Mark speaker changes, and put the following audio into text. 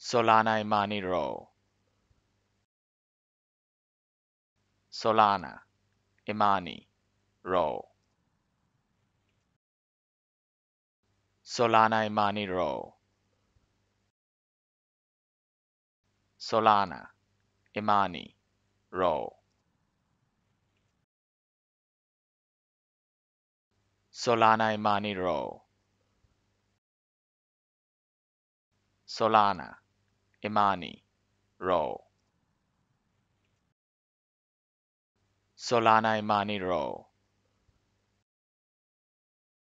Speaker 1: Solana Imani Row. Solana Imani Row. Solana Imani Row. Solana Imani Row. Solana Imani Roll. Solana Imani, Row. Solana Imani Row.